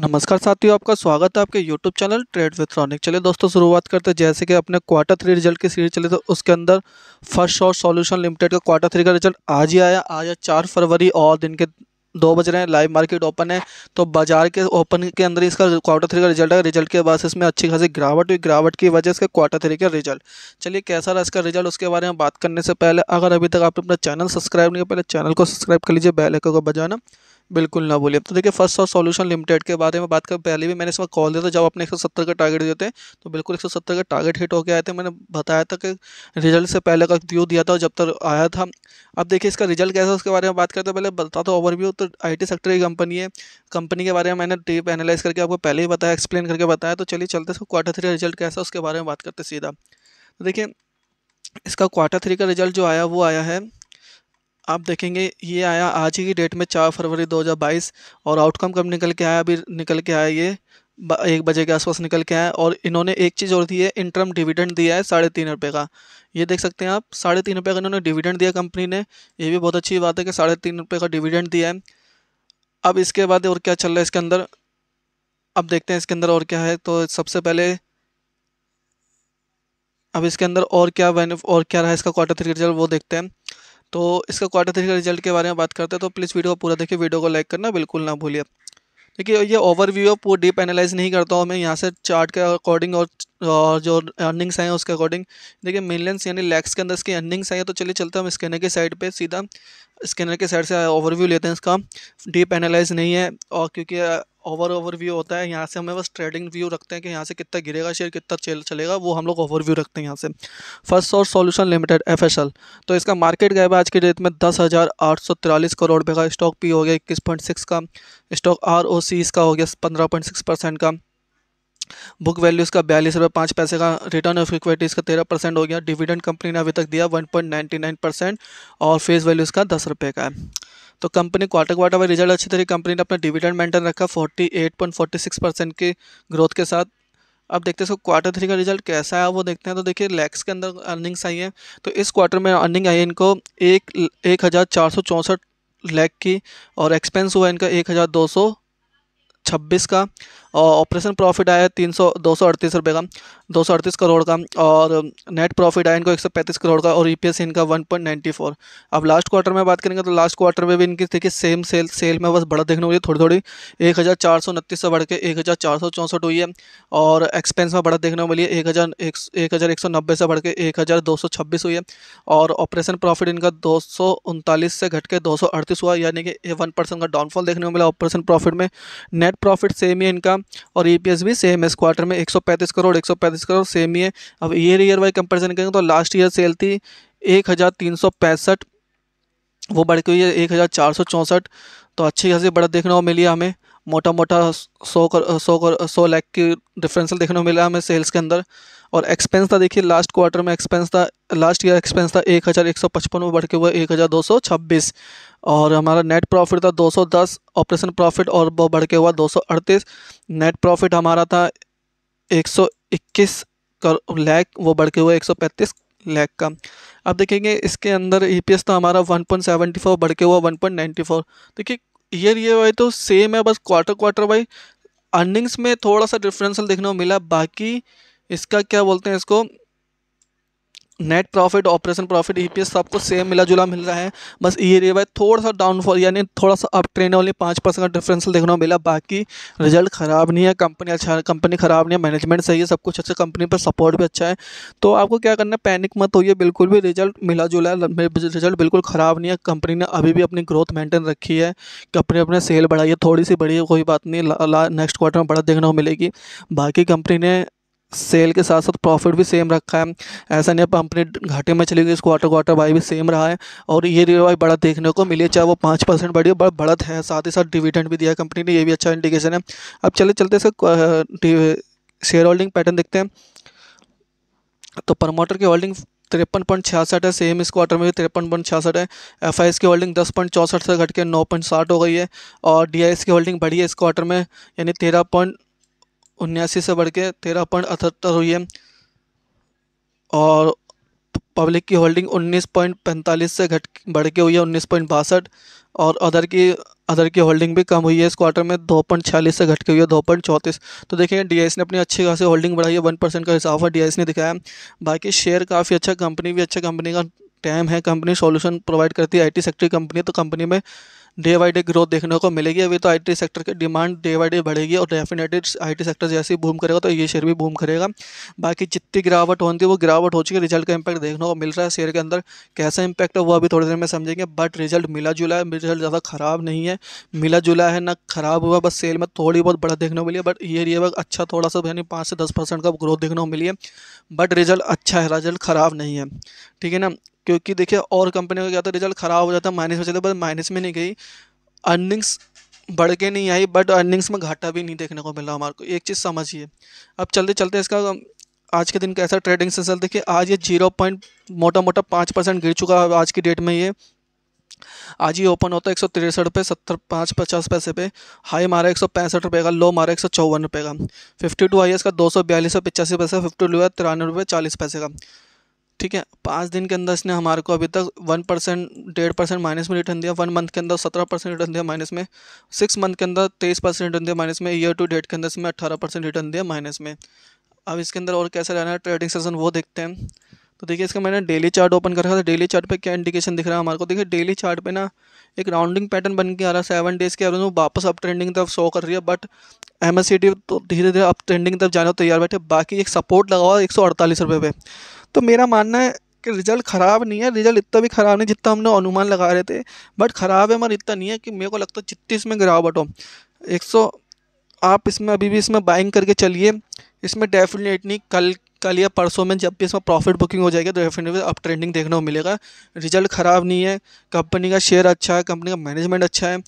नमस्कार साथियों आपका स्वागत है आपके यूट्यूब चैनल ट्रेड विथ्रॉनिक चले चलिए दोस्तों शुरुआत करते हैं जैसे कि अपने क्वार्टर थ्री रिजल्ट की सीरीज चले तो उसके अंदर फर्स्ट शॉर्ट सॉल्यूशन लिमिटेड का क्वार्टर थ्री का रिजल्ट आज ही आया आज चार फरवरी और दिन के दो बज रहे हैं लाइव मार्केट ओपन है तो बाजार के ओपन के अंदर इसका क्वार्टर थ्री का रिजल्ट है रिजल्ट के बाद इसमें अच्छी खासी गिरावट हुई गिरावट की वजह से क्वार्टर थ्री का रिजल्ट चलिए कैसा रहा इसका रिजल्ट उसके बारे में बात करने से पहले अगर अभी तक आपने अपना चैनल सब्सक्राइब नहीं किया पहले चैनल को सब्सक्राइब कर लीजिए बेल को बजाना बिल्कुल ना बोलिए अब तो देखिए फर्स्ट और सॉल्यूशन लिमिटेड के बारे में बात कर पहले भी मैंने इसमें कॉल दिया था जब आपने 170 का टारगेट दिए थे तो बिल्कुल 170 का टारगेट हिट होकर आए थे मैंने बताया था कि रिजल्ट से पहले का व्यू दिया था जब तक आया था अब देखिए इसका रिजल्ट कैसा उसके बारे में बात करते पहले बता दो ओवरव्यू तो आई सेक्टर की कंपनी है कंपनी के बारे में मैंने टीप एनालाइज करके आपको पहले ही बताया एक्सप्लेन करके बताया तो चलिए चलते इसका क्वार्टर थ्री रिजल्ट कैसा उसके बारे में बात करते सीधा तो देखिए इसका क्वार्टर थ्री का रिजल्ट जो आया वो आया है आप देखेंगे ये आया आज ही की डेट में चार फरवरी 2022 और आउटकम कब निकल के आया अभी निकल के आया ये एक बजे के आसपास निकल के आया और इन्होंने एक चीज़ और दी है इंटरम डिविडेंड दिया है साढ़े तीन रुपये का ये देख सकते हैं आप साढ़े तीन रुपये का इन्होंने डिविडेंड दिया कंपनी ने ये भी बहुत अच्छी बात है कि साढ़े तीन रुपये का डिविडेंड दिया है अब इसके बाद और क्या चल रहा है इसके अंदर अब देखते हैं इसके अंदर और क्या है तो सबसे पहले अब इसके अंदर और क्या बेनिफ और क्या रहा है इसका क्वार्टर थ्री रिजल्ट वो देखते हैं तो इसका क्वार्टर थ्री का रिजल्ट के बारे में बात करते हैं तो प्लीज़ वीडियो को पूरा देखिए वीडियो को लाइक करना बिल्कुल ना भूलिए देखिए ये ओवरव्यू है पूरा डीप एनालाइज नहीं करता हूँ मैं यहाँ से चार्ट के अकॉर्डिंग और, जो अर्निंग्स हैं उसके अकॉर्डिंग देखिए मिलियंस यानी लैक्स के अंदर इसकी अर्निंग्स हैं तो चलिए चलते हैं हम स्कैनर के साइड पे सीधा स्कैनर के साइड से ओवरव्यू लेते हैं इसका डीप एनालाइज नहीं है और क्योंकि ओवर ओवर व्यू होता है यहाँ से हमें बस ट्रेडिंग व्यू रखते हैं कि यहाँ से कितना गिरेगा शेयर कितना चल चलेगा वो हम लोग ओवर व्यू रखते हैं यहाँ से first source solution limited F तो इसका मार्केट गैप आज की डेट में दस करोड़ रुपये का स्टॉक पी हो गया इक्कीस का स्टॉक आर इसका हो गया पंद्रह का बुक वैल्यू इसका बयालीस रुपये पाँच पैसे का रिटर्न ऑफ इक्विटी इसका तेरह परसेंट हो गया डिविडेंड कंपनी ने अभी तक दिया one point ninety nine percent और फेस वैल्यू इसका दस रुपये का है तो कंपनी क्वार्टर क्वार्टर में रिजल्ट अच्छी तरीके कंपनी ने अपना डिविडेंड मेंटेन रखा 48.46 परसेंट के ग्रोथ के साथ अब देखते हैं इसको क्वार्टर थ्री का रिजल्ट कैसा है वो देखते हैं तो देखिए लैक्स के अंदर अर्निंग्स आई हैं तो इस क्वार्टर में अर्निंग आई है इनको एक एक हज़ार चार सौ चौंसठ लैख की और एक्सपेंस हुआ इनका एक हज़ार दो सौ छब्बीस का ऑपरेशन प्रॉफिट आया तीन सौ दो सौ अड़तीस रुपये का दो सौ अड़तीस करोड़ का और नेट प्रॉफिट आया इनको एक सौ पैंतीस करोड़ का और ई पी एस इनका वन पॉइंट नाइन्टी फोर अब लास्ट क्वार्टर में बात करेंगे तो लास्ट क्वार्टर में भी इनकी देखिए सेम सेल सेल में बस बढ़त देखने को थोड़ी थोड़ी एक हज़ार चार सौ उनतीस से बढ़ के एक हज़ार चार सौ चौंसठ हुई है और एक्सपेंस में बढ़त देखने को मिली है एक हज़ार एक हज़ार एक सौ नब्बे से बढ़ के एक हज़ार दो सौ छब्बीस हुई है और ऑपरेशन प्रॉफिट इनका दो सौ उनतालीस से घट के दो सौ अड़तीस हुआ यानी कि वन परसेंट का डाउनफॉल देखने को मिला ऑपरेशन प्रॉफिट में नेट प्रॉफिट सेम ही इनका और ई e भी सेम है इस क्वार्टर में 135 करोड़ 135 करोड़ सेम ही है अब ईयर ईयर वाई कंपेरिजन करेंगे तो लास्ट ईयर सेल थी एक वो बढ़ के हुई है एक हज़ार चार सौ चौंसठ तो अच्छी खासी बढ़त देखने को मिली हमें मोटा मोटा सौ कर सौ कर सौ लैख की डिफरेंसल देखने को मिला हमें सेल्स के अंदर और एक्सपेंस था देखिए लास्ट क्वार्टर में एक्सपेंस था लास्ट ईयर एक्सपेंस था एक हज़ार एक सौ पचपन में बढ़ के हुआ एक हज़ार दो सौ छब्बीस और हमारा नेट प्रॉफिट था दो सौ दस ऑपरेशन प्रॉफिट और वो बढ़ के हुआ दो सौ अड़तीस नेट प्रॉफिट हमारा था एक सौ इक्कीस लैख वो बढ़ के हुआ एक सौ पैंतीस लैख का अब देखेंगे इसके अंदर ई e था तो हमारा वन पॉइंट सेवेंटी फोर बढ़ के हुआ वन पॉइंट नाइन्टी फोर देखिए ईयर ये वाई तो सेम है बस क्वार्टर क्वार्टर वाई अर्निंग्स में थोड़ा सा डिफरेंसल देखने को मिला बाकी इसका क्या बोलते हैं इसको net profit operation profit E सबको सेम मिला जुला मिल रहा है बस ये रे बाय थोड़ा सा डाउनफॉल यानी थोड़ा सा अप ट्रेन ओनली पाँच परसेंट का डिफरेंस देखने को मिला बाकी रिजल्ट ख़राब नहीं है कंपनी अच्छा कंपनी ख़राब नहीं है मैनेजमेंट सही है सब कुछ अच्छा कंपनी पर सपोर्ट भी अच्छा है तो आपको क्या करना है पैनिक मत हो बिल्कुल भी रिजल्ट मिला जुला रिजल्ट बिल्कुल ख़राब नहीं है कंपनी ने अभी भी अपनी ग्रोथ मेंटेन रखी है कंपनी अपने सेल बढ़ाई है थोड़ी सी बढ़ी है कोई बात नहीं नेक्स्ट क्वार्टर में बढ़त देखने को मिलेगी बाकी कंपनी ने सेल के साथ साथ प्रॉफिट भी सेम रखा है ऐसा नहीं कंपनी घाटे में चली गई इस क्वार्टर क्वार्टर बाई भी सेम रहा है और ये रिवाई बड़ा देखने को मिली चाहे वो पाँच परसेंट बढ़ी बड़ा बढ़त है साथ ही साथ डिविडेंड भी दिया कंपनी ने ये भी अच्छा इंडिकेशन है अब चले चलते इसका शेयर होल्डिंग पैटर्न देखते हैं तो प्रमोटर की होल्डिंग तिरपन पॉइंट छियासठ है सेम इस क्वार्टर में भी तिरपन पॉइंट छियासठ है एफ आई एस की होल्डिंग दस पॉइंट चौंसठ से घट के नौ पॉइंट साठ हो गई है और डी आई एस की होल्डिंग बढ़ी है इस क्वार्टर में यानी तेरह पॉइंट उन्यासी से बढ़ के तेरह पॉइंट अठहत्तर हुई है और पब्लिक की होल्डिंग उन्नीस पॉइंट पैंतालीस से घट बढ़ के हुई है उन्नीस पॉइंट बासठ और अदर की अदर की होल्डिंग भी कम हुई है इस क्वार्टर में दो पॉइंट छियालीस से घट के हुई है दो पॉइंट चौंतीस तो देखेंगे एस ने अपनी अच्छी खासी होल्डिंग बढ़ाई है वन परसेंट का हिसाब है एस ने दिखाया बाकी शेयर काफ़ी अच्छा कंपनी भी अच्छा कंपनी का टाइम है कंपनी सॉल्यूशन प्रोवाइड करती है आईटी सेक्टर की कंपनी तो कंपनी में डे बाई डे ग्रोथ देखने को मिलेगी अभी तो आईटी सेक्टर की डिमांड डे बाई डे बढ़ेगी और डेफिनेटली आईटी सेक्टर जैसे ही बूम करेगा तो ये शेयर भी बूम करेगा बाकी जितनी गिरावट होती है वो गिरावट हो चुकी है रिजल्ट का इंपैक्ट देखने को मिल रहा है शेयर के अंदर कैसा इंपैक्ट है वो अभी थोड़ी देर में समझेंगे बट रिजल्ट मिला जुला है रिजल्ट ज़्यादा ख़राब नहीं है मिला जुला है ना ख़राब हुआ बस सेल में थोड़ी बहुत बड़ा देखने को मिली बट बट ईयर ईयर अच्छा थोड़ा सा यानी पाँच से दस परसेंट का ग्रोथ देखने को मिली है बट रिजल्ट अच्छा है रिजल्ट ख़राब नहीं है ठीक है ना क्योंकि देखिए और कंपनी का क्या था रिजल्ट ख़राब हो जाता माइनस में चले बस माइनस में नहीं गई अर्निंग्स बढ़ के नहीं आई बट अर्निंग्स में घाटा भी नहीं देखने को मिला हमारे को एक चीज़ समझिए अब चलते चलते इसका आज के दिन कैसा ट्रेडिंग सेंसल देखिए आज ये जीरो पॉइंट मोटा मोटा पाँच परसेंट गिर चुका है आज की डेट में ये आज ही ओपन होता है एक सौ तिरसठ रुपये सत्तर पाँच पचास पैसे पे हाई मारा एक सौ पैंसठ रुपये का लो मारा एक सौ चौवन रुपये का फिफ्टी टू हाई इसका दो सौ बयालीस सौ पचासी पैसे फिफ्टी टू है तिरानवे रुपये चालीस पैसे का ठीक है पाँच दिन के अंदर इसने हमारे को अभी तक वन परसेंट डेढ़ परसेंट माइनस में रिटर्न दिया वन मंथ के अंदर सत्रह परसेंट रिटर्न दिया माइनस में सिक्स मंथ के अंदर तेईस परसेंट रिटर्न दिया माइनस में ईयर टू डेट के अंदर इसमें अट्ठारह परसेंट रिटर्न दिया माइनस में अब इसके अंदर और कैसा रहना है ट्रेडिंग सेशन वो देखते हैं तो देखिए इसका मैंने डेली चार्ट ओपन कर रखा था डेली चार्ट पे क्या इंडिकेशन दिख रहा है हमारे को देखिए डेली चार्ट पे ना एक राउंडिंग पैटर्न बन के आ रहा है सेवन डेज़ के अवरेज में वापस अप ट्रेंडिंग तरफ शो कर रही है बट एम तो धीरे धीरे अप ट्रेंडिंग तरफ जाने को तैयार बैठे बाकी एक सपोर्ट लगा हुआ है एक सौ अड़तालीस रुपये पे तो मेरा मानना है कि रिज़ल्ट ख़राब नहीं है रिज़ल्ट इतना भी ख़राब नहीं जितना हमने अनुमान लगा रहे थे बट ख़राब है मगर इतना नहीं है कि मेरे को लगता है जितनी इसमें गिरावट हो एक सौ आप इसमें अभी भी इसमें बाइंग करके चलिए इसमें डेफिनेटली कल कल या परसों में जब भी इसमें प्रॉफिट बुकिंग हो जाएगी तो डेफिनेटली अप ट्रेंडिंग देखने को मिलेगा रिजल्ट ख़राब नहीं है कंपनी का शेयर अच्छा है कंपनी का मैनेजमेंट अच्छा है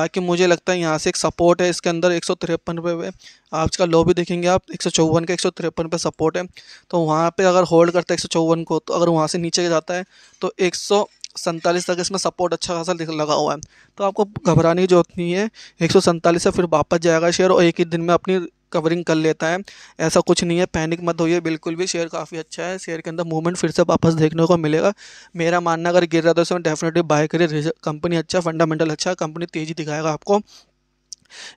बाकी मुझे लगता है यहाँ से एक सपोर्ट है इसके अंदर एक सौ तिरपन रुपये पे आज का लो भी देखेंगे आप एक सौ चौवन का एक सौ तिरपन रुपये सपोर्ट है तो वहाँ पर अगर होल्ड करता है एक सौ चौवन को तो अगर वहाँ से नीचे जाता है तो एक सौ सैंतालीस तक इसमें सपोर्ट अच्छा खासा लगा हुआ है तो आपको घबराने की जरूरत नहीं है एक सौ सैंतालीस से फिर वापस जाएगा शेयर और एक ही दिन में अपनी कवरिंग कर लेता है ऐसा कुछ नहीं है पैनिक मत होइए बिल्कुल भी शेयर काफ़ी अच्छा है शेयर के अंदर मूवमेंट फिर से वापस देखने को मिलेगा मेरा मानना अगर गिर रहा था तो उसमें डेफिनेटली बाय करिए कंपनी अच्छा फंडामेंटल अच्छा कंपनी तेज़ी दिखाएगा आपको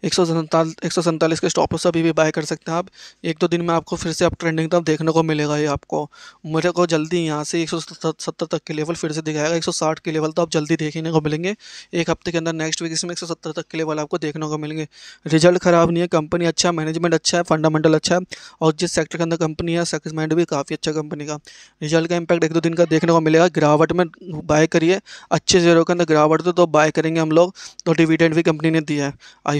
एक सौ सैंतालीस के स्टॉप से अभी भी बाय कर सकते हैं आप एक दो दिन में आपको फिर से आप ट्रेंडिंग तब देखने को मिलेगा ये आपको मुझे को जल्दी यहाँ से एक सौ सत्तर तक के लेवल फिर से दिखाएगा एक सौ साठ के लेवल तो आप जल्दी देखने को मिलेंगे एक हफ्ते के अंदर नेक्स्ट वीक इसमें एक सौ सत्तर तक के लेवल आपको देखने को मिलेंगे रिजल्ट खराब नहीं है कंपनी अच्छा मैनेजमेंट अच्छा है फंडामेंटल अच्छा, अच्छा है और जिस सेक्टर के अंदर कंपनी है सेक्समेंट भी काफ़ी अच्छा कंपनी का रिजल्ट का इम्पैक्ट एक दो दिन का देखने को मिलेगा गिरावट में बाय करिए अच्छे जीरो के अंदर गिरावट तो बाय तो करेंगे हम लोग तो डिविडेंड भी कंपनी ने दिया है आई